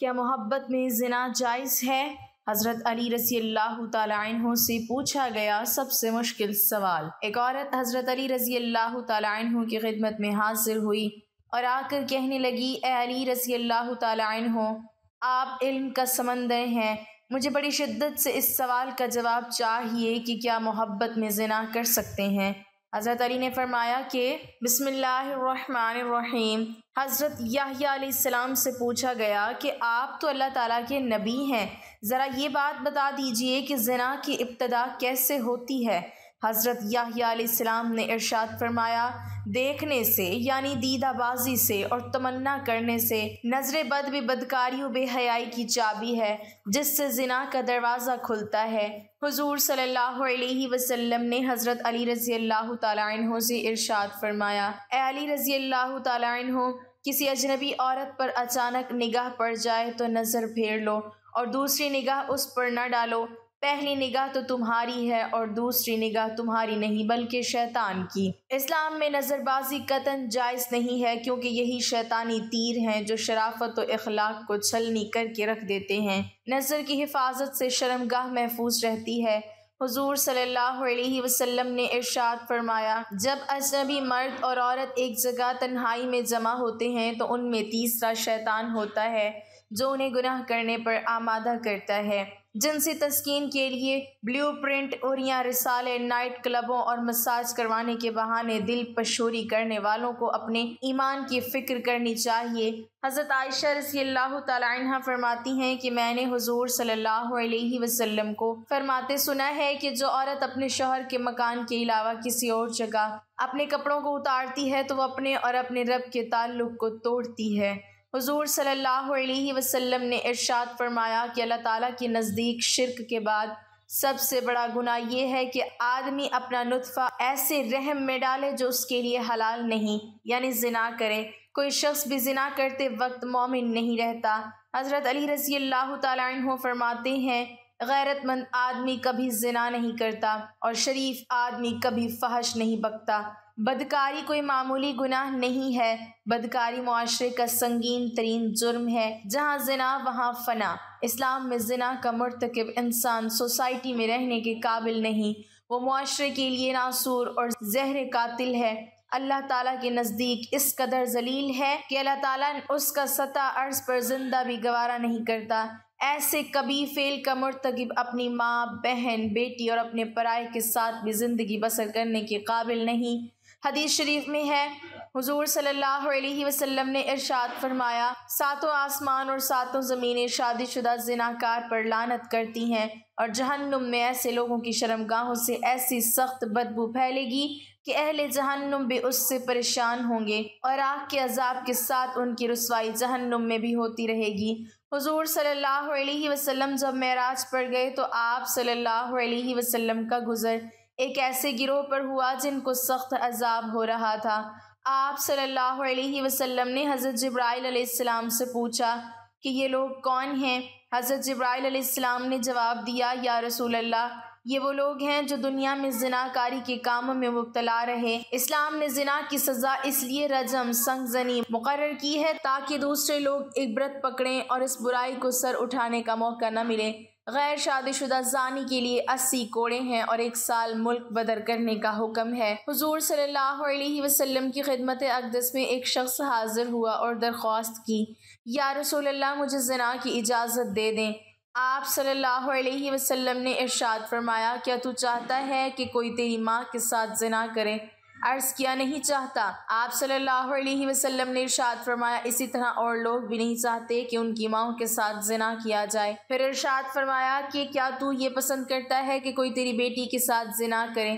क्या मोहब्बत में जना जायज़ है हज़रत अली रसी अल्लाह तु से पूछा गया सबसे मुश्किल सवाल एक औरत हज़रत अली रजी अल्लाह तु की खिदमत में हाजिर हुई और आकर कहने लगी ए अली रसी अल्लाह तु आप इल्म का समंदर हैं मुझे बड़ी शिद्दत से इस सवाल का जवाब चाहिए कि क्या मोहब्बत में जना कर सकते हैं हज़रत अली ने फरमाया कि बसमीम हज़रत याम से पूछा गया कि आप तो अल्लाह ताला के नबी हैं ज़रा ये बात बता दीजिए कि जना की इब्तदा कैसे होती है हज़रत याम ने इरशाद फरमाया देखने से यानी दीदाबाजी से और तमन्ना करने से नजर बद भी बदकारी बेहयाई की चाबी है जिससे जिना का दरवाज़ा खुलता है हजूर सल्ह अलैहि ने हज़रत अली रज़ी अल्लाह तु से इरशाद फरमाया अली रज़ी अल्लाह तु किसी अजनबी औरत पर अचानक निगाह पड़ जाए तो नज़र फेर लो और दूसरी निगाह उस पर न डालो पहली निगाह तो तुम्हारी है और दूसरी निगाह तुम्हारी नहीं बल्कि शैतान की इस्लाम में नज़रबाजी कतन जायज़ नहीं है क्योंकि यही शैतानी तीर हैं जो शराफत और अखलाक को छलनी करके रख देते हैं नज़र की हिफाजत से शर्मगाह महफूज रहती है हुजूर सल्लल्लाहु अलैहि वसल्लम ने इरशाद फरमाया जब अजनबी मर्द और औरत एक जगह तन्हाई में जमा होते हैं तो उनमें तीसरा शैतान होता है जो उन्हें गुनाह करने पर आमादा करता है जिनसे तस्किन के लिए ब्लूप्रिंट और या रिसाले नाइट क्लबों और मसाज करवाने के बहाने दिल पशोरी करने वालों को अपने ईमान की फ़िक्र करनी चाहिए हज़रत आयशा रसी अल्लाह तहा फरमाती हैं कि मैंने हजूर सल्लल्लाहु अलैहि वसल्लम को फरमाते सुना है कि जो औरत अपने शोहर के मकान के अलावा किसी और जगह अपने कपड़ों को उतारती है तो वह अपने और अपने रब के ताल्लुक को तोड़ती है हजूर सल्लल्लाहु अलैहि वसल्लम ने इरशाद फरमाया कि अल्लाह ताला के नज़दीक शिरक के बाद सबसे बड़ा गुना यह है कि आदमी अपना नुतफ़ा ऐसे रहम में डाले जो उसके लिए हलाल नहीं यानी जिना करे कोई शख्स भी जिना करते वक्त मोमिन नहीं रहता हज़रत अली रज़ी अल्लाह तु फरमाते हैं गैरतमंद आदमी कभी जिना नहीं करता और शरीफ आदमी कभी फहश नहीं बकता बदकारी कोई मामूली गुनाह नहीं है बदकारी माशरे का संगीन तरीन जुर्म है जहाँ जना वहाँ फना इस्लाम में जना का मरतकब इंसान सोसाइटी में रहने के काबिल नहीं वो माशरे के लिए नासूर और जहर कातिल है अल्लाह ताला के नज़दीक इस कदर जलील है कि अल्लाह ताला उसका सतह अर्ज पर जिंदा भी गवारा नहीं करता ऐसे कभी फेल का मरतकब अपनी माँ बहन बेटी और अपने पराए के साथ भी ज़िंदगी बसर करने के काबिल नहीं हदीस शरीफ में है हुजूर सल्लल्लाहु अलैहि वसल्लम ने इरशाद फरमाया सातों आसमान और सातों ज़मीनें शादीशुदा जिनाकार पर लानत करती हैं और जहन्नुम में ऐसे लोगों की शर्मगाहों से ऐसी सख्त बदबू फैलेगी कि अहले जहन्नुम भी उससे परेशान होंगे और आग के अजाब के साथ उनकी रसवाई जहन्नुम में भी होती रहेगी हुजूर सल्लल्लाहु अलैहि वसल्लम जब महराज पर गए तो आप सल्लल्लाहु अलैहि वसल्लम का गुज़र एक ऐसे गिरोह पर हुआ जिनको सख्त अजाब हो रहा था आप सल्लल्लाहु अलैहि वसल्लम ने हज़रत जब्राइल अलैहिस्सलाम से पूछा कि ये लोग कौन हैं हज़रत जब्राइल अलैहिस्सलाम ने जवाब दिया या रसूल अल्लाह ये वो लोग हैं जो दुनिया में जिनाकारी के कामों में मुबतला रहे इस्लाम ने जिना की सज़ा इसलिए रजम संगजनी मुकर की है ताकि दूसरे लोग इबरत पकड़ें और इस बुराई को सर उठाने का मौका न मिले गैर शादीशुदा जानी के लिए अस्सी कोड़े हैं और एक साल मुल्क बदर करने का हुक्म है हजूर सल्लल्लाहु अलैहि वसल्लम की खिदमत अकदस में एक शख्स हाजिर हुआ और दरख्वास्त की या रसूल अल्लाह मुझे जना की इजाज़त दे दें आप सल्लल्लाहु अलैहि वसल्लम ने इरशाद फरमाया क्या तू चाहता है कि कोई तेरी माँ के साथ जना करे अर्ज़ किया नहीं चाहता आप सल्लल्लाहु अलैहि वसल्लम ने इरशाद फरमाया इसी तरह और लोग भी नहीं चाहते कि उनकी माओ के साथ जिना किया जाए फिर इरशाद फरमाया कि क्या तू ये पसंद करता है कि कोई तेरी बेटी के साथ जिना करे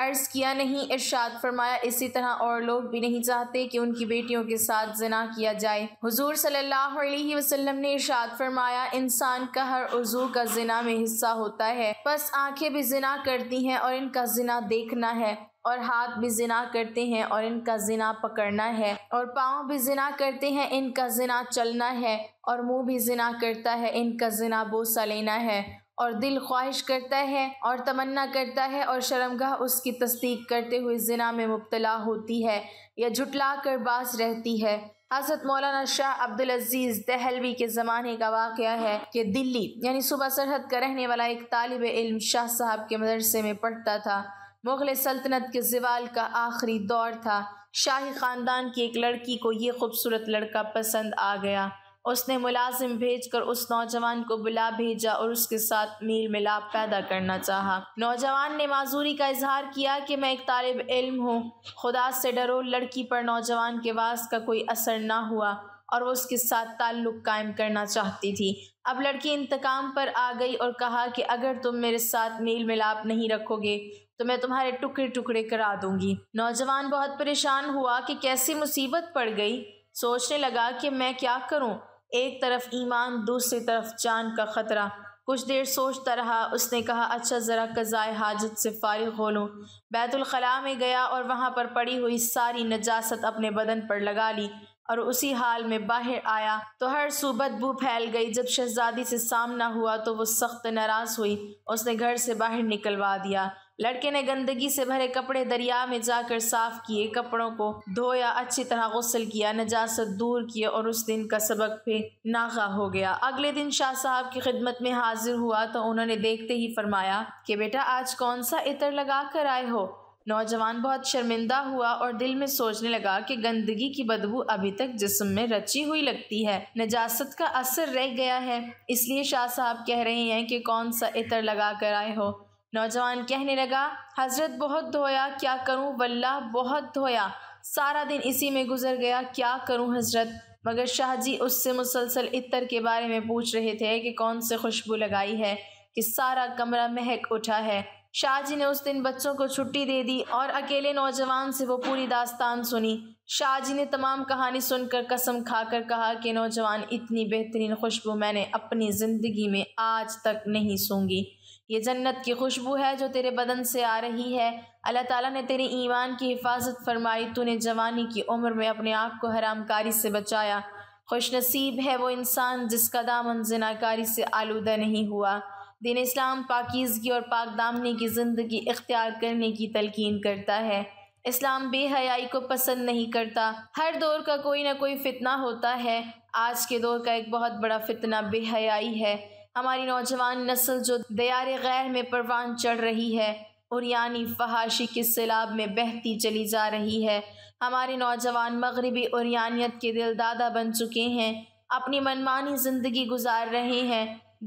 अर्ज़ किया नहीं इरशाद फरमाया इसी तरह और लोग भी नहीं चाहते कि उनकी बेटियों के साथ जना किया जाए हुजूर सल्लल्लाहु अलैहि वसल्लम ने इरशाद फरमाया इंसान का हर उजू का जिना में हिस्सा होता है बस आंखें भी जिना करती हैं और इनका जिना देखना है और हाथ भी जिना करते हैं और इनका जिना पकड़ना है और पाँव भी जिना करते हैं इनका जिना चलना है और मुंह भी जिना करता है इनका जिना बोसा लेना है और दिल ख्वाहिश करता है और तमन्ना करता है और शर्मगाह उसकी तस्दीक करते हुए जिना में मुबतला होती है या झुटला कर बास रहती है हजरत मौलाना शाह अब्दुल अजीज़ दहलवी के ज़माने का वाक़ है कि दिल्ली यानी सुबह सरहद का रहने वाला एक तालब इल्म शाह साहब के मदरसे में पढ़ता था मुग़ल सल्तनत के जिवाल का आखिरी दौर था शाही ख़ानदान की एक लड़की को ये खूबसूरत लड़का पसंद आ गया उसने मुलाजिम भेजकर उस नौजवान को बुला भेजा और उसके साथ मेल मिलाप पैदा करना चाहा। नौजवान ने माजूरी का इजहार किया कि मैं एक तालब इल्म हूँ खुदा से डरो लड़की पर नौजवान के वास का कोई असर ना हुआ और वो उसके साथ ताल्लुक़ कायम करना चाहती थी अब लड़की इंतकाम पर आ गई और कहा कि अगर तुम मेरे साथ मेल मिलाप नहीं रखोगे तो मैं तुम्हारे टुकड़े टुकड़े करा दूंगी नौजवान बहुत परेशान हुआ कि कैसी मुसीबत पड़ गई सोचने लगा कि मैं क्या करूं एक तरफ ईमान दूसरी तरफ जान का ख़तरा कुछ देर सोचता रहा उसने कहा अच्छा ज़रा कज़ाए हाजत से फारिग हो लूँ बैतुलखला में गया और वहाँ पर पड़ी हुई सारी नजास्त अपने बदन पर लगा ली और उसी हाल में बाहर आया तो हर सूबत बू फैल गई जब शहजादी से सामना हुआ तो वो सख्त नाराज़ हुई उसने घर से बाहर निकलवा दिया लड़के ने गंदगी से भरे कपड़े दरिया में जाकर साफ किए कपड़ों को धोया अच्छी तरह गसल किया नजासत दूर किया और उस दिन का सबक फिर नाखा हो गया अगले दिन शाह साहब की खिदमत में हाजिर हुआ तो उन्होंने देखते ही फरमाया कि बेटा आज कौन सा इतर लगा कर आए हो नौजवान बहुत शर्मिंदा हुआ और दिल में सोचने लगा कि गंदगी की बदबू अभी तक जिस्म में रची हुई लगती है नजासत का असर रह गया है इसलिए शाह साहब कह रहे हैं कि कौन सा इतर लगा कर आए हो नौजवान कहने लगा हजरत बहुत धोया क्या करूं वल्ला बहुत धोया सारा दिन इसी में गुजर गया क्या करूं हजरत मगर शाहजी उससे मुसलसल इतर के बारे में पूछ रहे थे कि कौन से खुशबू लगाई है कि सारा कमरा महक उठा है शाहजी ने उस दिन बच्चों को छुट्टी दे दी और अकेले नौजवान से वो पूरी दास्तान सुनी शाहजी ने तमाम कहानी सुनकर कसम खाकर कहा कि नौजवान इतनी बेहतरीन खुशबू मैंने अपनी ज़िंदगी में आज तक नहीं सूंगी ये जन्नत की खुशबू है जो तेरे बदन से आ रही है अल्लाह ताला ने तेरे ईमान की हिफाजत फरमाई तूने जवानी की उम्र में अपने आप को हरामकारी से बचाया खुश नसीब है वो इंसान जिसका दामन जनाकारी से आलूदा नहीं हुआ दिन इस्लाम पाकिजगी और पाक दामने की ज़िंदगी इख्तियार करने की तलकिन करता है इस्लाम बेहयाई को पसंद नहीं करता हर दौर का कोई ना कोई फितना होता है आज के दौर का एक बहुत बड़ा फितना बेहयाई है हमारी नौजवान नस्ल जो दयार गैर में परवान चढ़ रही है और यानी फहाशी के सैलाब में बहती चली जा रही है हमारे नौजवान मगरबी और यानियत के दिलदादा बन चुके हैं अपनी मनमानी ज़िंदगी गुजार रहे हैं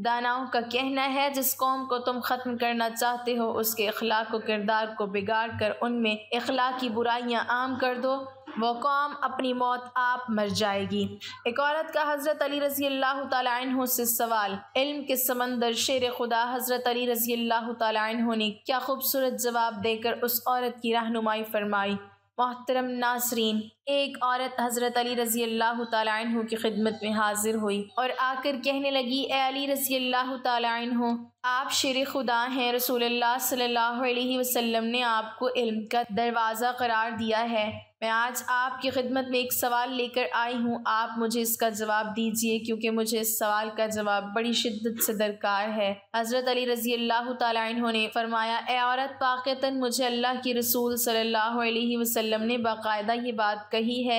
दानाओं का कहना है जिस कौम को तुम ख़त्म करना चाहते हो उसके अखलाक व किरदार को बिगाड़ कर उनमें अखलाक की बुराइयाँ आम कर दो वह कौम अपनी मौत आप मर जाएगी एक औरत का हज़रत अली रज़ी अल्लाह तु से सवाल इल्म के समंदर शेर खुदा हज़रत अली रज़ी अल्लाह तु ने क्या खूबसूरत जवाब देकर उस औरत की रहनुमाई फरमाई मोहतरम नासरीन एक औरत हज़रत अली रज़ी अल्लाह तु की खिदमत में हाजिर हुई और आकर कहने लगी ए अली रज़ी अल्लाह हो आप शेर खुदा हैं रसूल सल्ला वसम ने आपको इल्म का दरवाज़ा करार दिया है मैं आज आपकी खिदमत में एक सवाल लेकर आई हूँ आप मुझे इसका जवाब दीजिए क्योंकि मुझे इस सवाल का जवाब बड़ी शिद्दत से दरकार है हज़रत अली रज़ी अल्लाह तु ने फरमाया ए औरत वाक़ता मुझे अल्लाह के रसूल सल्लल्लाहु अलैहि वसल्लम ने बाकायदा ये बात कही कही है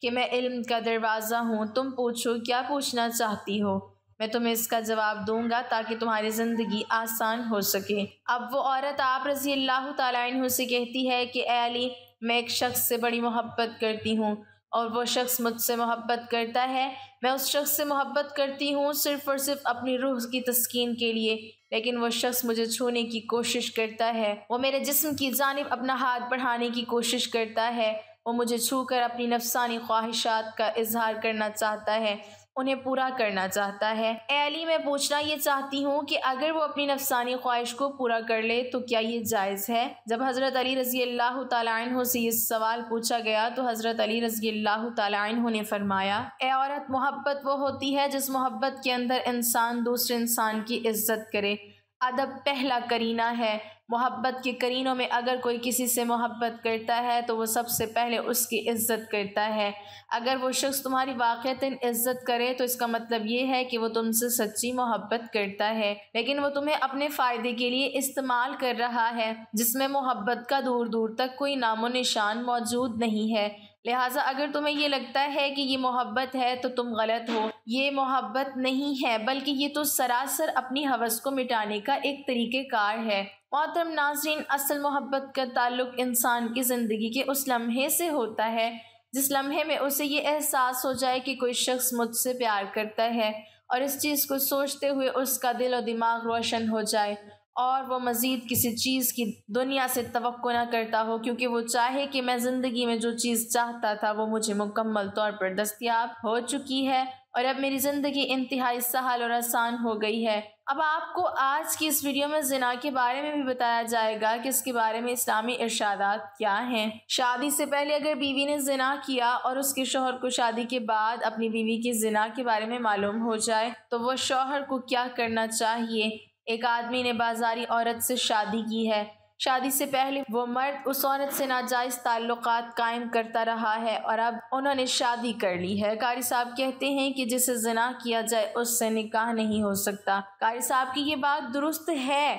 कि मैं इल्म का दरवाज़ा हूँ तुम पूछो क्या पूछना चाहती हो मैं तुम्हें इसका जवाब दूंगा ताकि तुम्हारी ज़िंदगी आसान हो सके अब वो औरत आप रजी अल्लाह तन से कहती है कि अली मैं एक शख्स से बड़ी मोहब्बत करती हूँ और वो शख्स मुझसे मोहब्बत करता है मैं उस शख्स से मोहब्बत करती हूँ सिर्फ़ और सिर्फ अपनी रूह की तस्कीन के लिए लेकिन वो शख्स मुझे छूने की कोशिश करता है वो मेरे जिस्म की जानब अपना हाथ बढ़ाने की कोशिश करता है वो मुझे छू कर अपनी नफसानी ख्वाहिशात का इजहार करना चाहता है उन्हें पूरा करना चाहता है एली मैं पूछना ये चाहती हूँ कि अगर वो अपनी नफसानी ख्वाहिश को पूरा कर ले तो क्या ये जायज़ है जब हज़रत अली रज़ी अल्लाह तु से ये सवाल पूछा गया तो हज़रत अली रज़ी अल्लाह तु ने फरमाया ए औरत मोहब्बत वो होती है जिस मोहब्बत के अंदर इंसान दूसरे इंसान की इज्जत करे अदब पहला करीना है मोहब्बत के करीनों में अगर कोई किसी से मोहब्बत करता है तो वो सबसे पहले उसकी इज्जत करता है अगर वो शख्स तुम्हारी वाक़ता इज्जत करे तो इसका मतलब ये है कि वो तुमसे सच्ची मोहब्बत करता है लेकिन वो तुम्हें अपने फ़ायदे के लिए इस्तेमाल कर रहा है जिसमें मोहब्बत का दूर दूर तक कोई नामो निशान मौजूद नहीं है लिहाजा अगर तुम्हें ये लगता है कि ये मोहब्बत है तो तुम गलत हो ये मोहब्बत नहीं है बल्कि ये तो सरासर अपनी हवस को मिटाने का एक तरीक़ेकार है मोहतरम नाजरीन असल मोहब्बत का ताल्लुक इंसान की ज़िंदगी के उस लम्हे से होता है जिस लम्हे में उसे ये एहसास हो जाए कि कोई शख्स मुझसे प्यार करता है और इस चीज़ को सोचते हुए उसका दिल और दिमाग रोशन हो जाए और वो मज़ीद किसी चीज़ की दुनिया से तो ना करता हो क्योंकि वो चाहे कि मैं ज़िंदगी में जो चीज़ चाहता था वो मुझे मुकम्मल तौर पर दस्तियाब हो चुकी है और अब मेरी ज़िंदगी इंतहाई सहल और आसान हो गई है अब आपको आज की इस वीडियो में जिना के बारे में भी बताया जाएगा कि इसके बारे में इस्लामी इर्शादात क्या हैं शादी से पहले अगर बीवी ने जिना किया और उसके शोहर को शादी के बाद अपनी बीवी की जिना के बारे में मालूम हो जाए तो वह शोहर को क्या करना चाहिए एक आदमी ने बाजारी औरत से शादी की है शादी से पहले वो मर्द उस औरत से नाजायज ताल्लुक कायम करता रहा है और अब उन्होंने शादी कर ली है कारी साहब कहते हैं कि जिसे जना किया जाए उससे निकाह नहीं हो सकता कारी साहब की ये बात दुरुस्त है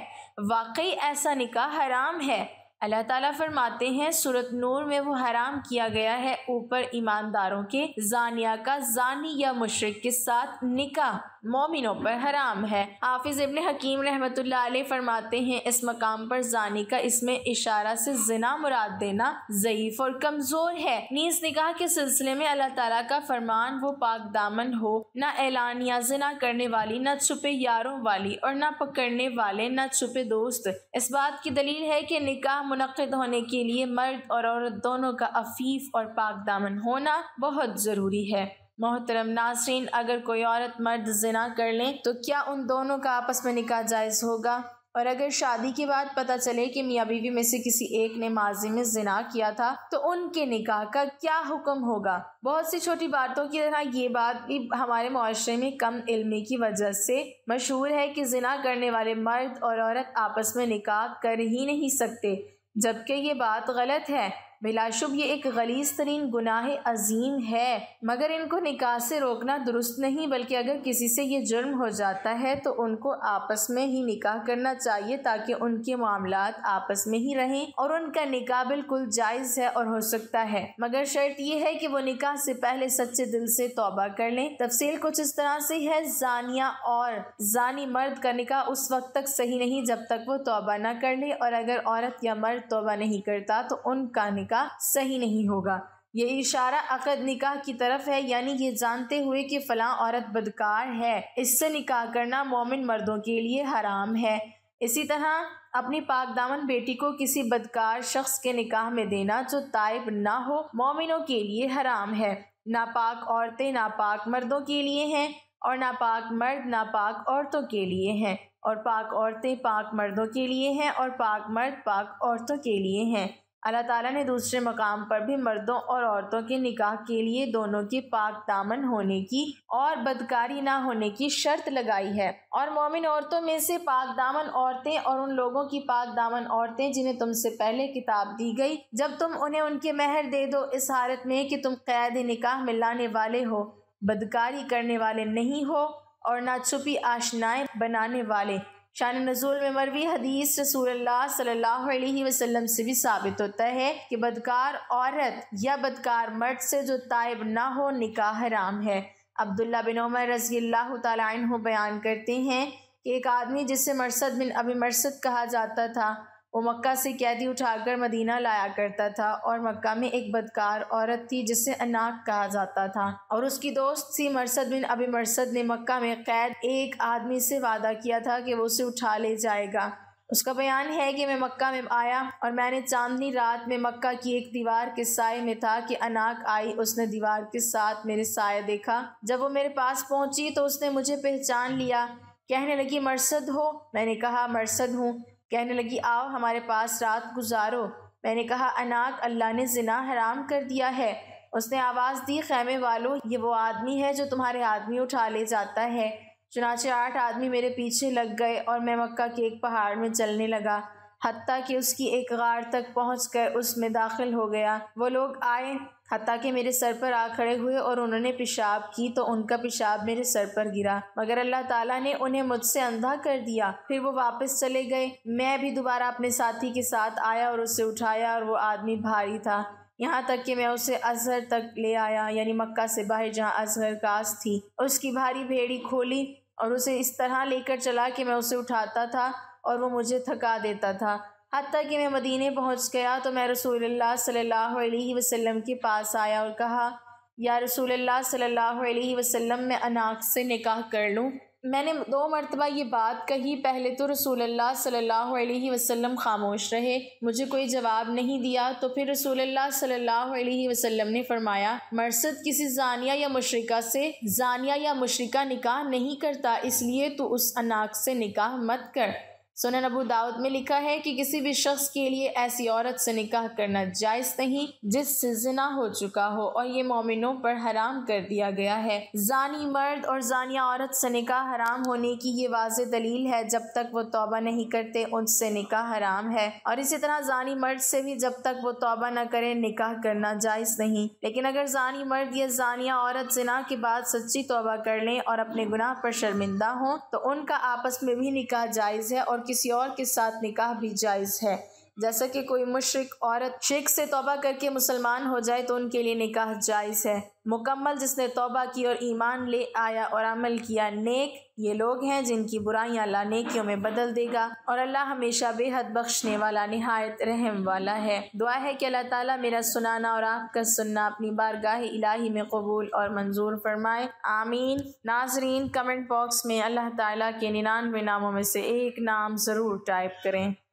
वाकई ऐसा निकाह हराम है अल्लाह ताला फरमाते हैं सूरत नूर में वो हराम किया गया है ऊपर ईमानदारों के जानिया का जानी या मुशरक के साथ निकाह मोमिनों पर हराम है हाफिज़ इबन हकीम रहमत फरमाते हैं इस मकाम पर जानी का इसमें इशारा से जिना मुराद देना ज़यीफ़ और कमज़ोर है नीस निकाह के सिलसिले में अल्लाह ताला का फरमान वो पाक दामन हो न या जिना करने वाली न छुपे यारों वाली और न पकड़ने वाले न छुपे दोस्त इस बात की दलील है की निकाह मुनद होने के लिए मर्द और औरत दोनों का अफीफ और पाक दामन होना बहुत ज़रूरी है मोहतरम नासरीन अगर कोई औरत मर्द जना कर लें तो क्या उन दोनों का आपस में निकाह जायज़ होगा और अगर शादी के बाद पता चले कि मियाँ बीवी में से किसी एक ने माजी में जिना किया था तो उनके निकाह का क्या हुक्म होगा बहुत सी छोटी बातों की तरह ये बात भी हमारे माशरे में कम इलमी की वजह से मशहूर है कि जिना करने वाले मर्द और औरत आपस में निकाह कर ही नहीं सकते जबकि ये बात गलत है बिलाशुब ये एक गलीज तरीन गुनाह अजीम है मगर इनको निकाह से रोकना दुरुस्त नहीं बल्कि अगर किसी से ये जुर्म हो जाता है तो उनको आपस में ही निकाह करना चाहिए ताकि उनके मामला आपस में ही रहें और उनका निकाह बिल्कुल जायज़ है और हो सकता है मगर शर्त यह है कि वो निकाह से पहले सच्चे दिल से तोबा कर लें तफसील कुछ इस तरह से है जानिया और जानी मर्द का निकाह उस वक्त तक सही नहीं जब तक वो तोबा ना कर ले और अगर औरत या मर्द तोबा नहीं करता तो उनका निकाह सही नहीं होगा ये इशारा अकद निकाह की तरफ है यानी ये जानते हुए कि फ़लाँ औरत बदकार है इससे निकाह करना मोमिन मर्दों के लिए हराम है इसी तरह अपनी पाक दामन बेटी को किसी बदकार शख्स के निकाह में देना जो ताइब ना हो मोमिनों के लिए हराम है नापाक औरतें नापाक मर्दों के लिए हैं और नापाक मर्द नापाक औरतों के लिए हैं और पाक औरतें पाक मर्दों के लिए हैं और पाक मर्द पाक औरतों के लिए हैं अल्लाह ताला ने दूसरे मकाम पर भी मर्दों और औरतों के निकाह के लिए दोनों की पाक दामन होने की और बदकारी ना होने की शर्त लगाई है और मोमिन औरतों में से पाक दामन औरतें और उन लोगों की पाक दामन औरतें जिन्हें तुमसे पहले किताब दी गई जब तुम उन्हें उनके मेहर दे दो इस हालत में कि तुम कैद निकाह में लाने वाले हो बदकारी करने वाले नहीं हो और ना छुपी आशनाएं बनाने वाले शान नजूल में मरवी हदीस रसूल सल्लल्लाहु अलैहि वसल्लम से भी साबित होता है कि बदकार औरत या बदकार मर्द से जो तायब ना हो निका हराम है अब्दुल्ला बिन उमर रजी तु बयान करते हैं कि एक आदमी जिसे मरसद बिन अभी मरसद कहा जाता था वो मक्का से कैदी उठाकर मदीना लाया करता था और मक्का में एक बदकार औरत थी जिसे अनाक कहा जाता था और उसकी दोस्त सी मरसद बिन अबी मरसद ने मक्का में कैद एक आदमी से वादा किया था कि वो उसे उठा ले जाएगा उसका बयान है कि मैं मक्का में आया और मैंने चांदनी रात में मक्का की एक दीवार के साय में था कि अनाक आई उसने दीवार के साथ मेरे साय देखा जब वो मेरे पास पहुंची तो उसने मुझे पहचान लिया कहने लगी मरसद हो मैंने कहा मरसद हूँ कहने लगी आओ हमारे पास रात गुजारो मैंने कहा अनाक अल्लाह ने जिना हराम कर दिया है उसने आवाज़ दी खैमे वालों ये वो आदमी है जो तुम्हारे आदमी उठा ले जाता है चुनाचे आठ आदमी मेरे पीछे लग गए और मैं मक्का के एक पहाड़ में चलने लगा हती कि उसकी एक गार तक पहुँच कर उसमें दाखिल हो गया वो लोग आए हती कि मेरे सर पर आ खड़े हुए और उन्होंने पेशाब की तो उनका पेशाब मेरे सर पर गिरा मगर अल्लाह ताला ने उन्हें मुझसे अंधा कर दिया फिर वो वापस चले गए मैं भी दोबारा अपने साथी के साथ आया और उसे उठाया और वो आदमी भारी था यहाँ तक कि मैं उसे अजहर तक ले आया यानी मक्का से बाहर जहाँ अजहर कास थी उसकी भारी भेड़ी खोली और उसे इस तरह लेकर चला कि मैं उसे उठाता था और वो मुझे थका देता था हती कि मैं मदीने पहुंच गया तो मैं रसूल सल्ला वसम के पास आया और कहा या रसूल सल्ला वसम मैं अनाक से निकाह कर लूँ मैंने दो मरतबा ये बात कही पहले तो रसूल सल्ह वसम खामोश रहे मुझे कोई जवाब नहीं दिया तो फिर रसूल सल्ला वसम ने फरमाया मरसद किसी जानिया या मशरक़ा से जानिया या मशरक़ा निकाह नहीं करता इसलिए तो उस अनाक से निकाह मत कर सोने अबू दाऊद में लिखा है कि किसी भी शख्स के लिए ऐसी औरत से निकाह करना जायज नहीं जिससे जिना हो चुका हो और ये मोमिनों पर हराम कर दिया गया है जानी मर्द और जानिया औरत से निकाह हराम होने की ये वाज दलील है जब तक वो तोबा नहीं करते उनसे निकाह हराम है और इसी तरह जानी मर्द से भी जब तक वो तोबा न करे निकाह करना जायज नहीं लेकिन अगर जानी मर्द या जानिया औरत जिना के बाद सच्ची तोबा कर लें और अपने गुनाह पर शर्मिंदा हों तो उनका आपस में भी निकाह जायज है और किसी और के साथ निकाह भी जायज़ है जैसा कि कोई मुशरक औरत शेख से तोबा करके मुसलमान हो जाए तो उनके लिए निकाह जायज़ है मुकम्मल जिसने तोबा की और ईमान ले आया और अमल किया नेक ये लोग हैं जिनकी बुराइयां अल्लाह नेकियों में बदल देगा और अल्लाह हमेशा बेहद बख्शने वाला नहायत रहम वाला है दुआ है कि अल्लाह ताला मेरा सुनाना और आपका सुनना अपनी बारगाह इलाही में कबूल और मंजूर फरमाए आमीन नाजरीन कमेंट बॉक्स में अल्लाह ताला के निन्यानवे नामों में से एक नाम ज़रूर टाइप करें